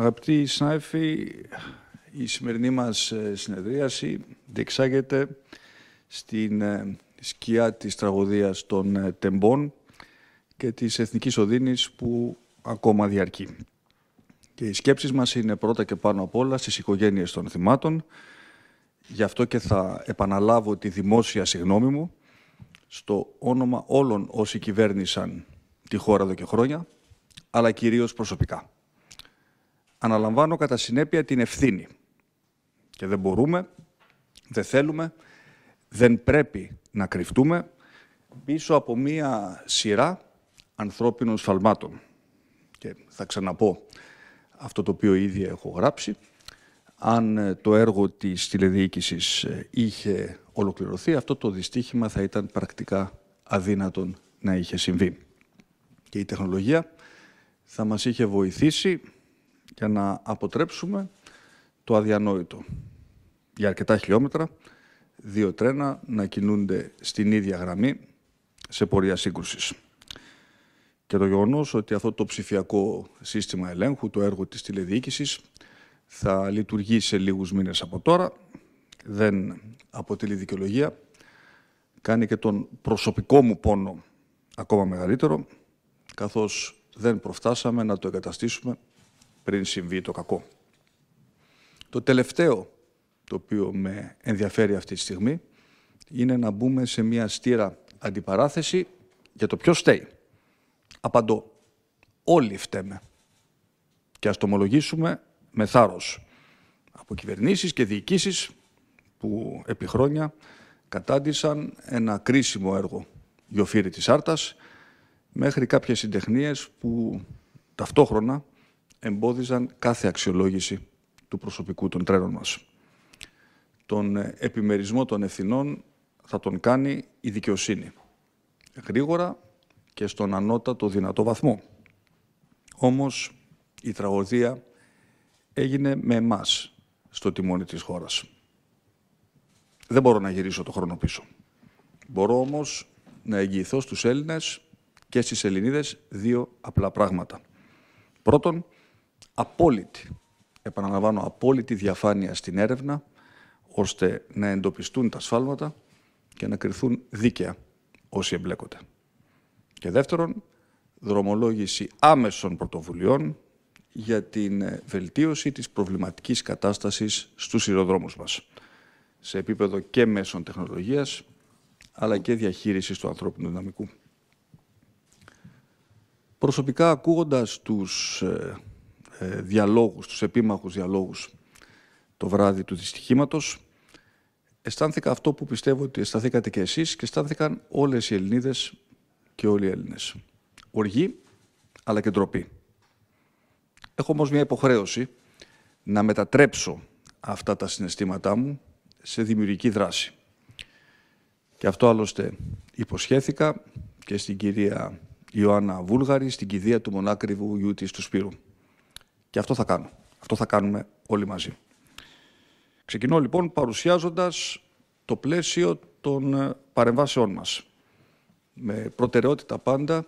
Αγαπητοί συνάδελφοι, η σημερινή μας ε, συνεδρίαση διεξάγεται στην ε, σκιά της τραγωδίας των ε, τεμπών και της Εθνικής Οδύνης που ακόμα διαρκεί. Και οι σκέψεις μας είναι πρώτα και πάνω απ' όλα στις οικογένειες των θυμάτων. Γι' αυτό και θα επαναλάβω τη δημόσια συγνώμη μου στο όνομα όλων όσοι κυβέρνησαν τη χώρα εδώ και χρόνια, αλλά κυρίως προσωπικά αναλαμβάνω κατά συνέπεια την ευθύνη. Και δεν μπορούμε, δεν θέλουμε, δεν πρέπει να κρυφτούμε πίσω από μία σειρά ανθρώπινων σφαλμάτων. Και θα ξαναπώ αυτό το οποίο ήδη έχω γράψει. Αν ε, το έργο της τηλεδιοίκησης ε, είχε ολοκληρωθεί, αυτό το δυστύχημα θα ήταν πρακτικά αδύνατον να είχε συμβεί. Και η τεχνολογία θα μας είχε βοηθήσει για να αποτρέψουμε το αδιανόητο. Για αρκετά χιλιόμετρα, δύο τρένα να κινούνται στην ίδια γραμμή σε πορεία σύγκρουσης. Και το γεγονός ότι αυτό το ψηφιακό σύστημα ελέγχου, το έργο της τηλεδιοίκησης, θα λειτουργεί σε λίγους μήνες από τώρα, δεν αποτελεί δικαιολογία, κάνει και τον προσωπικό μου πόνο ακόμα μεγαλύτερο, καθώς δεν προφτάσαμε να το εγκαταστήσουμε πριν συμβεί το κακό. Το τελευταίο το οποίο με ενδιαφέρει αυτή τη στιγμή είναι να μπούμε σε μια στήρα αντιπαράθεση για το ποιος στέει. Απαντώ. Όλοι φταίμε. Και ας το ομολογήσουμε με θάρρος. Από κυβερνήσεις και διοικήσεις που επί χρόνια κατάντησαν ένα κρίσιμο έργο «Γιοφύρι της Άρτας» μέχρι κάποιες συντεχνίες που ταυτόχρονα εμπόδιζαν κάθε αξιολόγηση του προσωπικού των τρένων μας. Τον ε, επιμερισμό των ευθυνών θα τον κάνει η δικαιοσύνη. Γρήγορα και στον ανώτατο δυνατό βαθμό. Όμως η τραγωδία έγινε με εμάς στο τιμόνι της χώρας. Δεν μπορώ να γυρίσω το χρόνο πίσω. Μπορώ όμως να εγγυηθώ στους Έλληνες και στις Ελληνίδες δύο απλά πράγματα. Πρώτον, απόλυτη, επαναλαμβάνω, απόλυτη διαφάνεια στην έρευνα, ώστε να εντοπιστούν τα σφάλματα και να κριθούν δίκαια όσοι εμπλέκονται. Και δεύτερον, δρομολόγηση άμεσων πρωτοβουλειών για την ε, βελτίωση της προβληματικής κατάστασης στους σειροδρόμους μας, σε επίπεδο και μέσων τεχνολογίας, αλλά και διαχείρισης του ανθρώπινου δυναμικού. Προσωπικά, ακούγοντας τους ε, ε, διαλόγους, τους επίμαχους διαλόγους το βράδυ του δυστυχήματος, αισθάνθηκα αυτό που πιστεύω ότι αισθανθήκατε και εσείς και αισθάνθηκαν όλες οι Ελληνίδες και όλοι οι Έλληνες. Οργή, αλλά και ντροπή. Έχω όμως μια υποχρέωση να μετατρέψω αυτά τα συναισθήματά μου σε δημιουργική δράση. Και αυτό άλλωστε υποσχέθηκα και στην κυρία Ιωάννα Βούλγαρη, στην κηδεία του μονάκριβου γιού του Σπύρου. Και αυτό θα κάνω. Αυτό θα κάνουμε όλοι μαζί. Ξεκινώ λοιπόν παρουσιάζοντας το πλαίσιο των ε, παρεμβάσεών μας. Με προτεραιότητα πάντα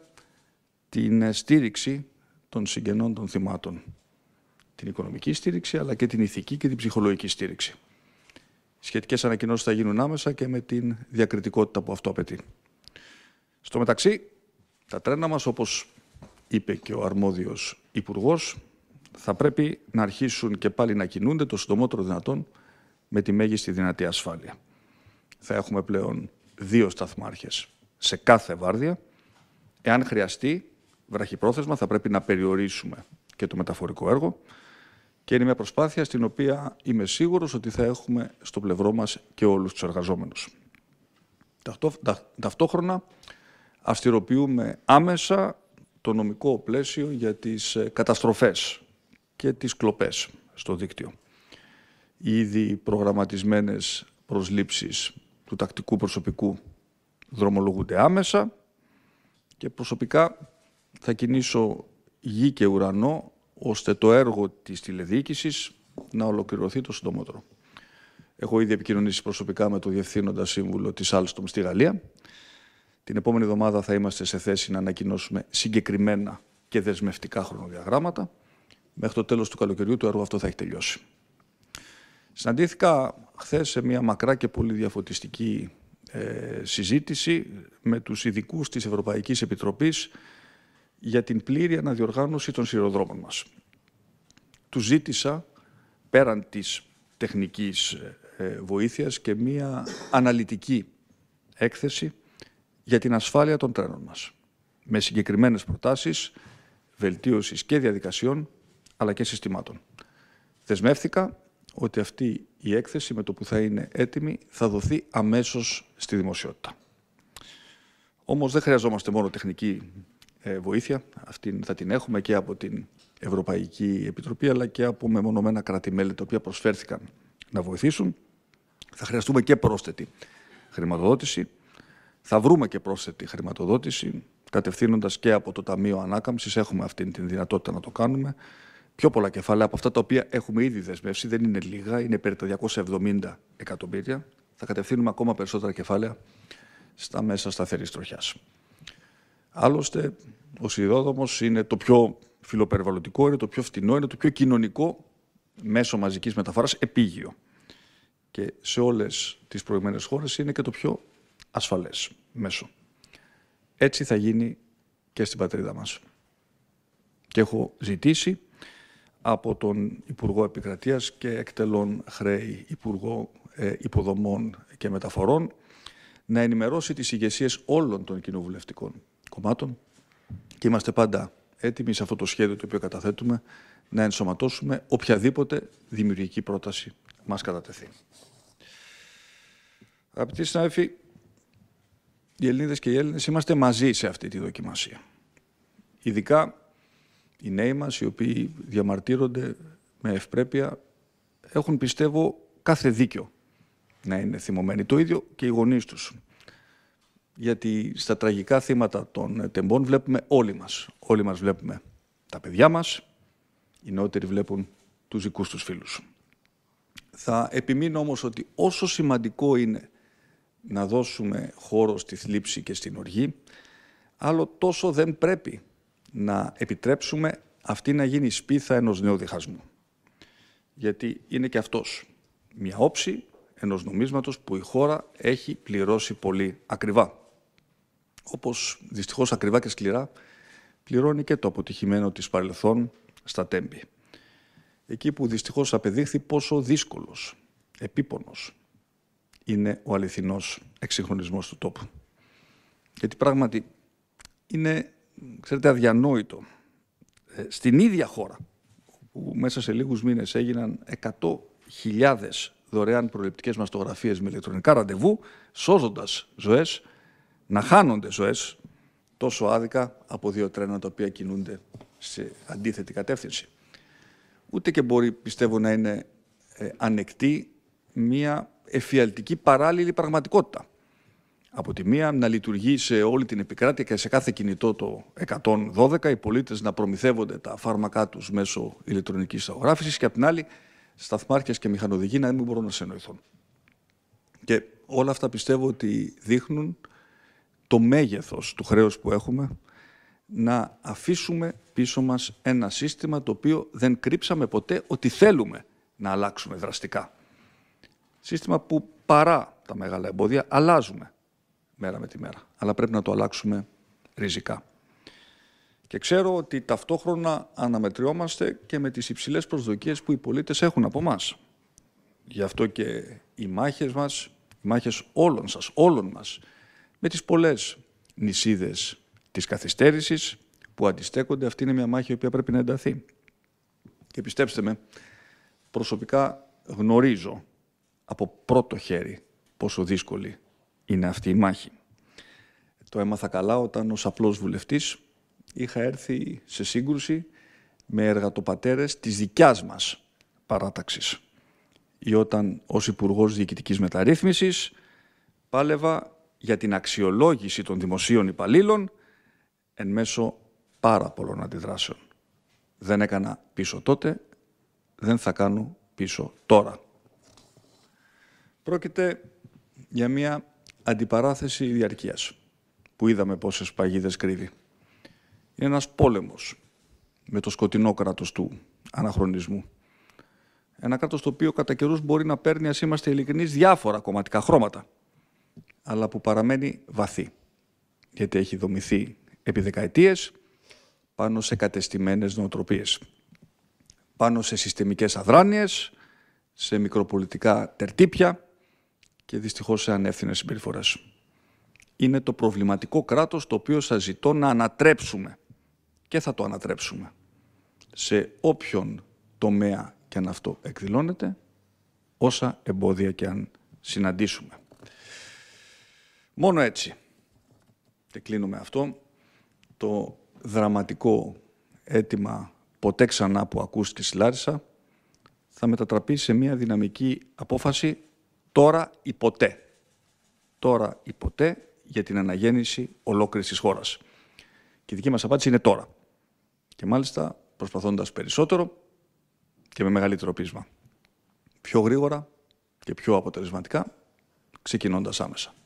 την ε, στήριξη των συγγενών των θυμάτων. Την οικονομική στήριξη αλλά και την ηθική και την ψυχολογική στήριξη. Σχετικές ανακοινώσεις θα γίνουν άμεσα και με την διακριτικότητα που αυτό απαιτεί. Στο μεταξύ, τα τρένα μας, όπως είπε και ο αρμόδιος υπουργός, θα πρέπει να αρχίσουν και πάλι να κινούνται το συντομότερο δυνατόν με τη μέγιστη δυνατή ασφάλεια. Θα έχουμε πλέον δύο σταθμάρχες σε κάθε βάρδια. Εάν χρειαστεί, βραχυπρόθεσμα, θα πρέπει να περιορίσουμε και το μεταφορικό έργο. Και είναι μια προσπάθεια στην οποία είμαι σίγουρος ότι θα έχουμε στο πλευρό μας και όλους τους εργαζόμενους. Ταυτόχρονα αυστηροποιούμε άμεσα το νομικό πλαίσιο για τις ε, καταστροφές και τις κλοπές στο δίκτυο. ήδη προγραμματισμένες προσλήψεις του τακτικού προσωπικού δρομολογούνται άμεσα και προσωπικά θα κινήσω γη και ουρανό ώστε το έργο της τηλεδιοίκησης να ολοκληρωθεί το συντομότερο. Έχω ήδη επικοινωνήσει προσωπικά με το Διευθύνοντα Σύμβουλο της Alstom στη Γαλλία. Την επόμενη εβδομάδα θα είμαστε σε θέση να ανακοινώσουμε συγκεκριμένα και δεσμευτικά χρονοδιαγράμματα μέχρι το τέλος του καλοκαιριού το έργο αυτό θα έχει τελειώσει. Συναντήθηκα χθες σε μια μακρά και πολύ διαφωτιστική ε, συζήτηση με τους ειδικούς της Ευρωπαϊκής Επιτροπής για την πλήρη αναδιοργάνωση των σειροδρόμων μας. Τους ζήτησα, πέραν της τεχνικής ε, βοήθειας, και μία αναλυτική έκθεση για την ασφάλεια των τρένων μας, με συγκεκριμένες προτάσεις βελτίωσης και διαδικασιών αλλά και συστημάτων. Δεσμεύτηκα ότι αυτή η έκθεση με το που θα είναι έτοιμη θα δοθεί αμέσως στη δημοσιότητα. Όμως δεν χρειαζόμαστε μόνο τεχνική ε, βοήθεια. Αυτή θα την έχουμε και από την Ευρωπαϊκή Επιτροπή αλλά και από μεμονωμένα κράτη-μέλη τα οποία προσφέρθηκαν να βοηθήσουν. Θα χρειαστούμε και πρόσθετη χρηματοδότηση. Θα βρούμε και πρόσθετη χρηματοδότηση κατευθύνοντας και από το Ταμείο Ανάκαμψης. Έχουμε αυτή την δυνατότητα να το κάνουμε πιο πολλά κεφάλαια από αυτά τα οποία έχουμε ήδη δεσμεύσει. Δεν είναι λίγα, είναι περί τα 270 εκατομμύρια. Θα κατευθύνουμε ακόμα περισσότερα κεφάλαια στα μέσα σταθερής τροχιάς. Άλλωστε, ο σιδηρόδρομος είναι το πιο φιλοπεριβαλλοντικό, είναι το πιο φτηνό, είναι το πιο κοινωνικό μέσο μαζικής μεταφοράς επίγειο. Και σε όλες τις προηγούμενε χώρες είναι και το πιο ασφαλές μέσο. Έτσι θα γίνει και στην πατρίδα μας. Και έχω ζητήσει από τον Υπουργό Επικρατείας και εκτελών χρέη Υπουργό ε, Υποδομών και Μεταφορών να ενημερώσει τις ηγεσίες όλων των κοινοβουλευτικών κομμάτων και είμαστε πάντα έτοιμοι σε αυτό το σχέδιο το οποίο καταθέτουμε να ενσωματώσουμε οποιαδήποτε δημιουργική πρόταση μας κατατεθεί. Αγαπητοί συνάδελφοι, οι Ελληνίδες και οι Έλληνες είμαστε μαζί σε αυτή τη δοκιμασία. Ειδικά οι νέοι μας, οι οποίοι διαμαρτύρονται με ευπρέπεια, έχουν πιστεύω κάθε δίκιο να είναι θυμωμένοι. Το ίδιο και οι γονείς τους. Γιατί στα τραγικά θύματα των τεμπών βλέπουμε όλοι μας. Όλοι μας βλέπουμε τα παιδιά μας, οι νεότεροι βλέπουν τους δικούς τους φίλους. Θα επιμείνω όμως ότι όσο σημαντικό είναι να δώσουμε χώρο στη θλίψη και στην οργή, άλλο τόσο δεν πρέπει να επιτρέψουμε αυτή να γίνει η σπίθα ενός νέου διχασμού. Γιατί είναι και αυτός μια όψη ενός νομίσματος που η χώρα έχει πληρώσει πολύ ακριβά. Όπως δυστυχώς ακριβά και σκληρά πληρώνει και το αποτυχημένο της παρελθόν στα τέμπη. Εκεί που δυστυχώς απεδείχθη πόσο δύσκολος, επίπονος είναι ο αληθινός εξυγχρονισμός του τόπου. Γιατί πράγματι είναι ξέρετε, αδιανόητο. Ε, στην ίδια χώρα, που μέσα σε λίγους μήνες έγιναν 100.000 δωρεάν προληπτικές μαστογραφίες με ηλεκτρονικά ραντεβού, σώζοντας ζωές, να χάνονται ζωές τόσο άδικα από δύο τρένα τα οποία κινούνται σε αντίθετη κατεύθυνση. Ούτε και μπορεί, πιστεύω, να είναι ε, ανεκτή μια εφιαλτική παράλληλη πραγματικότητα από τη μία, να λειτουργεί σε όλη την επικράτεια και σε κάθε κινητό το 112, οι πολίτες να προμηθεύονται τα φάρμακά τους μέσω ηλεκτρονικής αγοράφησης και από την άλλη σταθμάρχες και μηχανοδηγοί να μην μπορούν να συνοηθούν. Και όλα αυτά πιστεύω ότι δείχνουν το μέγεθος του χρέους που έχουμε να αφήσουμε πίσω μας ένα σύστημα το οποίο δεν κρύψαμε ποτέ ότι θέλουμε να αλλάξουμε δραστικά. Σύστημα που παρά τα μεγάλα εμπόδια αλλάζουμε μέρα με τη μέρα. Αλλά πρέπει να το αλλάξουμε ριζικά. Και ξέρω ότι ταυτόχρονα αναμετριόμαστε και με τις υψηλές προσδοκίες που οι πολίτες έχουν από μας. Γι' αυτό και οι μάχες μας, οι μάχες όλων σας, όλων μας, με τις πολλές νησίδες της καθυστέρησης που αντιστέκονται, αυτή είναι μια μάχη η οποία πρέπει να ενταθεί. Και πιστέψτε με, προσωπικά γνωρίζω από πρώτο χέρι πόσο δύσκολη είναι αυτή η μάχη. Το έμαθα καλά όταν ως απλός βουλευτής είχα έρθει σε σύγκρουση με εργατοπατέρες της δικιάς μας παράταξης. Ή όταν ως υπουργός Διοικητικής Μεταρρύθμισης πάλευα για την αξιολόγηση των δημοσίων υπαλλήλων εν μέσω πάρα πολλών αντιδράσεων. Δεν έκανα πίσω τότε, δεν θα κάνω πίσω τώρα. Πρόκειται για μια αντιπαράθεση διαρκείας που είδαμε πόσες παγίδες κρύβει. Είναι ένας πόλεμος με το σκοτεινό κράτος του αναχρονισμού. Ένα κράτος το οποίο κατά καιρούς μπορεί να παίρνει, ας είμαστε ειλικρινείς, διάφορα κομματικά χρώματα, αλλά που παραμένει βαθύ, γιατί έχει δομηθεί επί δεκαετίες πάνω σε κατεστημένες νοοτροπίες, πάνω σε συστημικές αδράνειες, σε μικροπολιτικά τερτύπια, και δυστυχώς σε ανεύθυνες συμπεριφορές. Είναι το προβληματικό κράτος το οποίο σας ζητώ να ανατρέψουμε και θα το ανατρέψουμε. Σε όποιον τομέα και αν αυτό εκδηλώνεται, όσα εμπόδια και αν συναντήσουμε. Μόνο έτσι, και με αυτό, το δραματικό αίτημα ποτέ ξανά που ακούστηκε στη Λάρισα θα μετατραπεί σε μια δυναμική απόφαση τώρα ή ποτέ. Τώρα ή ποτέ για την αναγέννηση ολόκληρης της χώρας. Και η δική μας απάντηση είναι τώρα. Και μάλιστα προσπαθώντας περισσότερο και με μεγαλύτερο πείσμα. Πιο γρήγορα και πιο αποτελεσματικά, ξεκινώντας άμεσα.